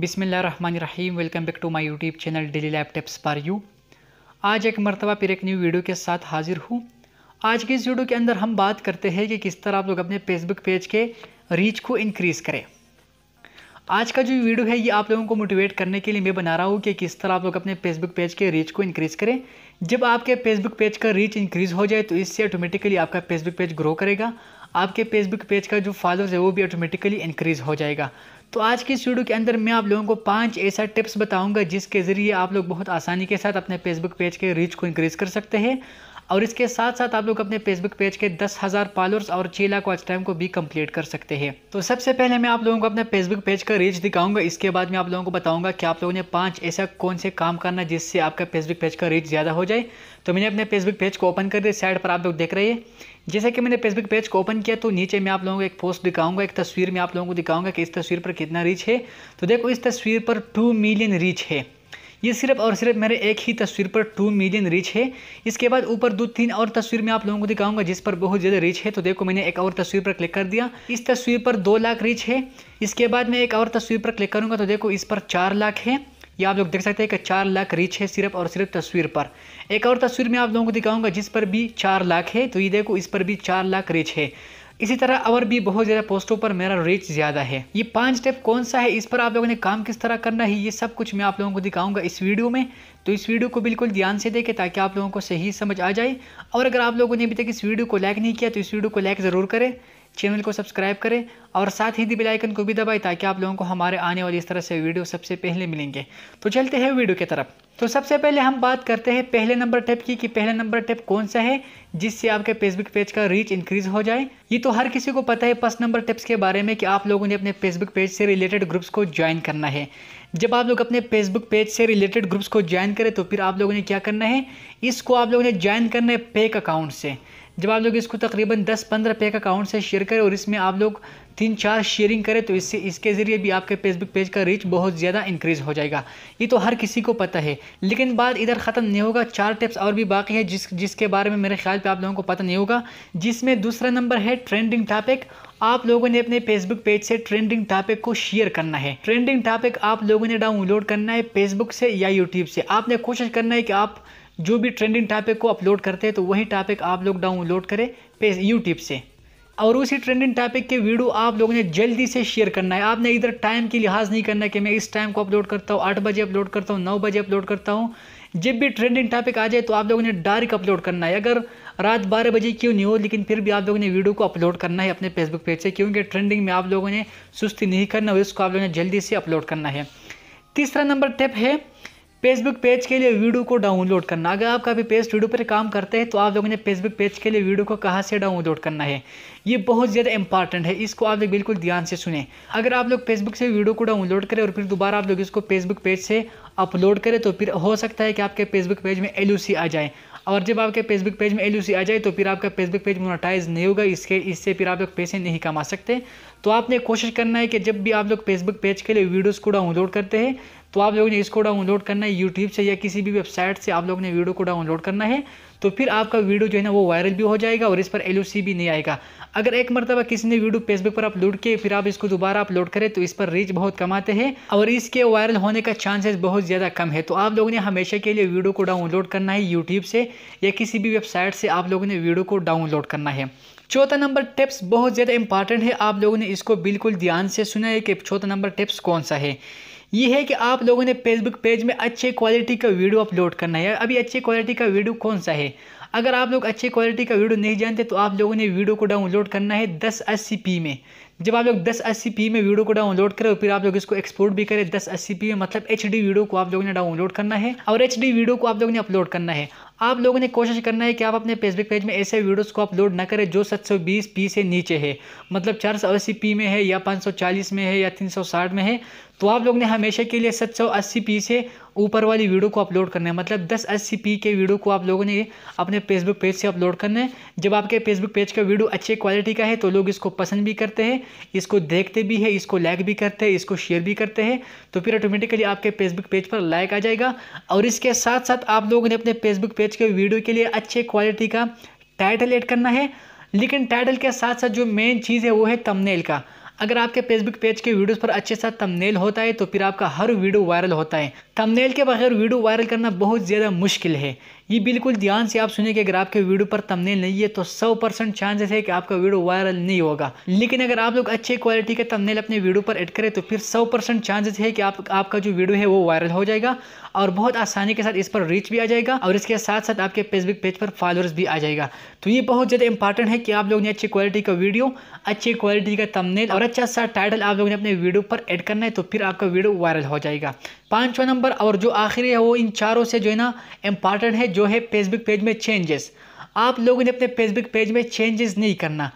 बिसमीम welcome back to my YouTube channel daily life tips पर यू आज एक मरतबा फिर एक न्यू वीडियो के साथ हाजिर हूँ आज की इस वीडियो के अंदर हम बात करते हैं कि किस तरह आप लोग अपने फेसबुक पेज के रीच को इंक्रीज़ करें आज का जो वीडियो है ये आप लोगों को मोटिवेट करने के लिए मैं बना रहा हूँ कि किस तरह आप लोग अपने फेसबुक पेज के रीच को इंक्रीज़ करें जब आपके फेसबुक पेज का रीच इंक्रीज़ हो जाए तो इससे ऑटोमेटिकली आपका फेसबुक पेज ग्रो करेगा आपके फेसबुक पेज का जो फॉलोअर्स है वो भी ऑटोमेटिकली इंक्रीज़ हो जाएगा तो आज की इस वीडियो के अंदर मैं आप लोगों को पांच ऐसा टिप्स बताऊंगा जिसके ज़रिए आप लोग बहुत आसानी के साथ अपने फेसबुक पेज के रीच को इंक्रीज़ कर सकते हैं और इसके साथ साथ आप लोग अपने फेसबुक पेज के दस हज़ार फॉलोअर्स और छः लाख वॉच टाइम को भी कंप्लीट कर सकते हैं तो सबसे पहले मैं आप लोगों को अपने फेसबुक पेज का रीच दिखाऊंगा इसके बाद मैं आप लोगों को बताऊंगा कि आप लोगों ने पांच ऐसा कौन से काम करना जिससे आपका फेसबुक पेज का रीच ज़्यादा हो जाए तो मैंने अपने फेसबुक पेज को ओपन कर दिया साइड पर आप लोग देख रहे हैं जैसे कि मैंने फेसबुक पेज को ओपन किया तो नीचे मैं आप लोगों को एक पोस्ट दिखाऊंगा एक तस्वीर में आप लोगों को दिखाऊंगा कि इस तस्वीर पर कितना रीच है तो देखो इस तस्वीर पर टू मिलियन रीच है ये सिर्फ और सिर्फ मेरे एक ही तस्वीर पर टू मिलियन रीच है इसके बाद ऊपर दो तीन और तस्वीर में आप लोगों को दिखाऊंगा जिस पर बहुत ज़्यादा रीच है तो देखो मैंने एक और तस्वीर पर क्लिक कर दिया इस तस्वीर पर दो लाख रीच है इसके बाद मैं एक और तस्वीर पर क्लिक करूँगा तो देखो इस पर चार लाख है ये आप लोग देख सकते हैं कि चार लाख रीच है सिर्फ और सिर्फ तस्वीर पर एक और तस्वीर में आप लोगों को दिखाऊंगा जिस पर भी चार लाख है तो ये देखो इस पर भी चार लाख रीच है इसी तरह और भी बहुत ज़्यादा पोस्टों पर मेरा रीच ज़्यादा है ये पांच स्टेप कौन सा है इस पर आप लोगों ने काम किस तरह करना है ये सब कुछ मैं आप लोगों को दिखाऊंगा इस वीडियो में तो इस वीडियो को बिल्कुल ध्यान से देखें ताकि आप लोगों को सही समझ आ जाए और अगर आप लोगों ने अभी तक इस वीडियो को लाइक नहीं किया तो इस वीडियो को लाइक ज़रूर करें चैनल को सब्सक्राइब करें और साथ ही बेल आइकन को भी दबाएं ताकि आप लोगों को हमारे आने वाली इस तरह से वीडियो सबसे पहले मिलेंगे तो चलते हैं वीडियो की तरफ तो सबसे पहले हम बात करते हैं पहले नंबर टिप की कि पहला नंबर टिप कौन सा है जिससे आपके फेसबुक पेज का रीच इंक्रीज हो जाए ये तो हर किसी को पता है फर्स्ट नंबर टिप्स के बारे में कि आप लोगों ने अपने फेसबुक पेज से रिलेटेड ग्रुप्स को ज्वाइन करना है जब आप लोग अपने फेसबुक पेज से रिलेटेड ग्रुप्स को ज्वाइन करें तो फिर आप लोगों ने क्या करना है इसको आप लोगों ने ज्वाइन करना है फेक अकाउंट से जब आप लोग इसको तकरीबन 10-15 पे का अकाउंट से शेयर करें और इसमें आप लोग तीन चार शेयरिंग करें तो इससे इसके ज़रिए भी आपके फेसबुक पेज का रीच बहुत ज़्यादा इंक्रीज़ हो जाएगा ये तो हर किसी को पता है लेकिन बात इधर ख़त्म नहीं होगा चार टिप्स और भी बाकी है जिस जिसके बारे में मेरे ख्याल पे आप लोगों को पता नहीं होगा जिसमें दूसरा नंबर है ट्रेंडिंग टॉपिक आप लोगों ने अपने फेसबुक पेज से ट्रेंडिंग टॉपिक को शेयर करना है ट्रेंडिंग टॉपिक आप लोगों ने डाउनलोड करना है फेसबुक से या यूट्यूब से आपने कोशिश करना है कि आप जो भी ट्रेंडिंग टॉपिक को अपलोड करते हैं तो वही टॉपिक आप लोग डाउनलोड करें पे यूट्यूब से और उसी ट्रेंडिंग टॉपिक के वीडियो आप लोगों ने जल्दी से शेयर करना है आपने इधर टाइम के लिहाज नहीं करना कि मैं इस टाइम को अपलोड करता हूँ आठ बजे अपलोड करता हूँ नौ बजे अपलोड करता हूँ जब भी ट्रेंडिंग टॉपिक आ जाए तो आप लोगों ने डायरेक्ट अपलोड करना है अगर रात बारह बजे क्यों नहीं हो लेकिन फिर भी आप लोगों ने वीडियो को अपलोड करना है अपने फेसबुक पेज से क्योंकि ट्रेंडिंग में आप लोगों ने सुस्ती नहीं करना है इसको आप लोगों ने जल्दी से अपलोड करना है तीसरा नंबर टिप है फेसबुक पेज के लिए वीडियो को डाउनलोड करना अगर आप कभी पेस्ट वीडियो पर काम करते हैं तो आप लोगों ने फेसबुक पेज के लिए वीडियो को कहाँ से डाउनलोड करना है ये बहुत ज़्यादा इंपॉर्टेंट है इसको आप लोग बिल्कुल ध्यान से सुने अगर आप लोग फेसबुक से वीडियो को डाउनलोड करें और फिर दोबारा आप लोग इसको फेसबुक पेज से अपलोड करें तो फिर हो सकता है कि आपके फेसबुक पेज में एल आ जाए और जब आपके फेसबुक पेज में एल आ जाए तो फिर आपका फेसबुक पेज मोनोटाइज नहीं होगा इसके इससे फिर आप लोग पैसे नहीं कमा सकते तो आपने कोशिश करना है कि जब भी आप लोग फेसबुक पेज के लिए वीडियोस को डाउनलोड करते हैं तो आप लोगों ने इसको डाउनलोड करना है यूट्यूब से या किसी भी वेबसाइट से आप लोगों ने वीडियो को डाउनलोड करना है तो फिर आपका वीडियो जो है ना वो वायरल भी हो जाएगा और इस पर एल भी नहीं आएगा अगर एक मरतबा किसी ने वीडियो फेसबुक पर अपलोड किए फिर आप इसको दोबारा अपलोड करें तो इस पर रीच बहुत कम आते हैं और इसके वायरल होने का चांसेस बहुत ज़्यादा कम है तो आप लोगों ने हमेशा के लिए वीडियो को डाउनलोड करना है यूट्यूब से या किसी भी वेबसाइट से आप लोगों ने वीडियो को डाउनलोड करना है चौथा नंबर टिप्स बहुत ज़्यादा इंपॉर्टेंट है आप लोगों ने इसको बिल्कुल ध्यान से सुना है कि चौथा नंबर टिप्स कौन सा है ये है कि आप लोगों ने फेसबुक पेज में अच्छे क्वालिटी का वीडियो अपलोड करना है अभी अच्छे क्वालिटी का वीडियो कौन सा है अगर आप लोग अच्छे क्वालिटी का वीडियो नहीं जानते तो आप लोगों ने वीडियो को डाउनलोड करना है दस अस्सी पी में जब आप लोग दस अस्सी पी में वीडियो को डाउनलोड करें फिर आप लोग इसको एक्सपोर्ट भी करें दस अस्सी पी में मतलब एच डी वीडियो को आप लोगों ने डाउनलोड करना है और एच डी वीडियो को आप लोगों ने अपलोड करना है आप लोगों ने कोशिश करना है कि आप अपने फेसबुक पेज में ऐसे वीडियोस को अपलोड ना करें जो पी से नीचे है मतलब चार पी में है या 540 में है या 360 में है तो आप लोग ने हमेशा के लिए पी से ऊपर वाली वीडियो को अपलोड करना है मतलब अस्सी पी के वीडियो को आप लोगों ने अपने फेसबुक पेज से अपलोड करना है जब आपके फेसबुक पेज का वीडियो अच्छे क्वालिटी का है तो लोग इसको पसंद भी करते हैं इसको देखते भी है इसको लाइक भी करते हैं इसको शेयर भी करते हैं तो फिर ऑटोमेटिकली आपके फेसबुक पेज पर लाइक आ जाएगा और इसके साथ साथ आप लोगों ने अपने फेसबुक पेज पेज के वीडियो के लिए अच्छे क्वालिटी का टाइटल एड करना है लेकिन टाइटल के साथ साथ जो मेन चीज़ है वो है तमनेल का अगर आपके फेसबुक पेज के वीडियोस पर अच्छे साथ तमनेल होता है तो फिर आपका हर वीडियो वायरल होता है तमनेल के बगैर वीडियो वायरल करना बहुत ज़्यादा मुश्किल है ये बिल्कुल ध्यान से आप सुनिए कि अगर आपके वीडियो पर तमनेल नहीं है तो सौ परसेंट चांसेस है कि आपका वीडियो वायरल नहीं होगा लेकिन अगर आप लोग अच्छे क्वालिटी का तमनेल अपने वीडियो पर एड करें तो फिर सौ परसेंट चांसेस है कि आप आपका जो वीडियो है वो वायरल हो जाएगा और बहुत आसानी के साथ इस पर रीच भी आ जाएगा और इसके साथ साथ आपके फेसबुक पेज पर फॉलोअर्स भी आ जाएगा तो ये बहुत ज़्यादा इंपॉर्टेंट है कि आप लोग ने अच्छी क्वालिटी का वीडियो अच्छी क्वालिटी का तमनेल और अच्छा सा टाइटल आप लोगों ने अपने वीडियो पर एड करना है तो फिर आपका वीडियो वायरल हो जाएगा पाँचवा नंबर और जो आखिरी है वो इन चारों से जो है ना इम्पॉर्टेंट है जो है फेसबुक पेज में चेंजेस आप लोगों ने अपने फेसबुक पेज में चेंजेस नहीं करना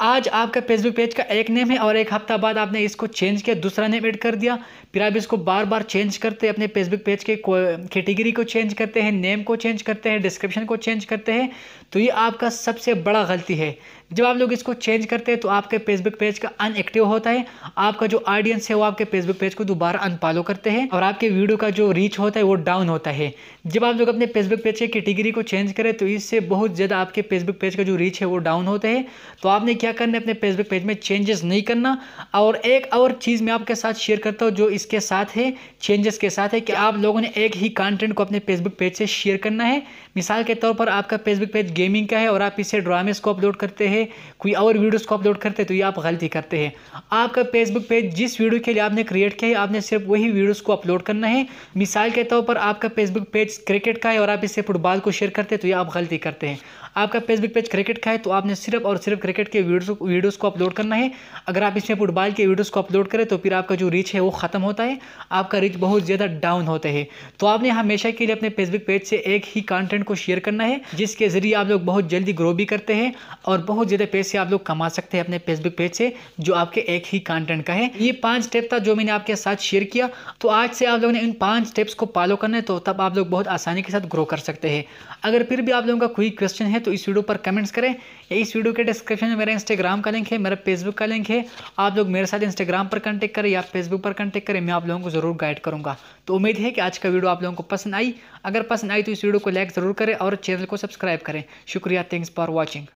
आज आपका फेसबुक पेज का एक नेम है और एक हफ्ता बाद आपने इसको चेंज किया दूसरा नेम ऐड कर दिया फिर आप इसको बार बार चेंज करते अपने फेसबुक पेज के कैटेगरी को चेंज करते हैं नेम को चेंज करते हैं डिस्क्रिप्शन को चेंज करते हैं तो ये आपका सबसे बड़ा गलती है जब आप लोग इसको चेंज करते हैं तो आपके फेसबुक पेज का अनएक्टिव होता है आपका जो ऑडियंस है वो आपके फेसबुक पेज को दोबारा अनफॉलो करते हैं और आपके वीडियो का जो रीच होता है वो डाउन होता है जब आप लोग अपने फेसबुक पेज के कैटेगरी को चेंज करें तो इससे बहुत ज़्यादा आपके फेसबुक पेज का जो रीच है वो डाउन होता है तो आपने क्या करना है अपने फेसबुक पेज में चेंजेस नहीं करना और एक और चीज़ मैं आपके साथ शेयर करता हूँ जो इसके साथ है चेंजेस के साथ है कि आप लोगों ने एक ही कॉन्टेंट को अपने फेसबुक पेज से शेयर करना है मिसाल के तौर पर आपका फेसबुक पेज गेमिंग का है और आप इसे ड्रामेस को अपलोड करते हैं है कोई और वीडियोस को अपलोड करते हैं तो ये आप गलती करते हैं आपका फेसबुक पेज जिस वीडियो के लिए आपने क्रिएट किया है आपने सिर्फ वही वीडियोस को अपलोड करना है मिसाल के तौर पर आपका फेसबुक पेज क्रिकेट का है और आप इससे फुटबॉल को शेयर करते हैं तो ये आप गलती करते हैं आपका फेसबुक पेज क्रिकेट का है तो आपने सिर्फ और सिर्फ क्रिकेट के वीडियो वीडियोस को अपलोड करना है अगर आप इसमें फुटबॉल के वीडियोस को अपलोड करें तो फिर आपका जो रीच है वो ख़त्म होता है आपका रीच बहुत ज़्यादा डाउन होता है तो आपने हमेशा के लिए अपने फेसबुक पेज से एक ही कॉन्टेंट को शेयर करना है जिसके ज़रिए आप लोग बहुत जल्दी ग्रो भी करते हैं और बहुत ज़्यादा पैसे आप लोग कमा सकते हैं अपने फेसबुक पेज से जो आपके एक ही कॉन्टेंट का है ये पाँच स्टेप था जो मैंने आपके साथ शेयर किया तो आज से आप लोगों ने इन पाँच स्टेप्स को फॉलो करना है तो तब आप लोग बहुत आसानी के साथ ग्रो कर सकते हैं अगर फिर भी आप लोगों का कोई क्वेश्चन है तो तो इस वीडियो पर कमेंट्स करें या इस वीडियो के डिस्क्रिप्शन में मेरा इंस्टाग्राम का लिंक है मेरा फेसबुक का लिंक है आप लोग मेरे साथ इंस्टाग्राम पर कॉन्टेक्ट करें या फेसबुक पर कॉन्टेक्ट करें मैं आप लोगों को ज़रूर गाइड करूँगा तो उम्मीद है कि आज का वीडियो आप लोगों को पसंद आई अगर पसंद आई तो इस वीडियो को लाइक ज़रूर करें और चैनल को सब्सक्राइब करें शुक्रिया थैंक्स फॉर वॉचिंग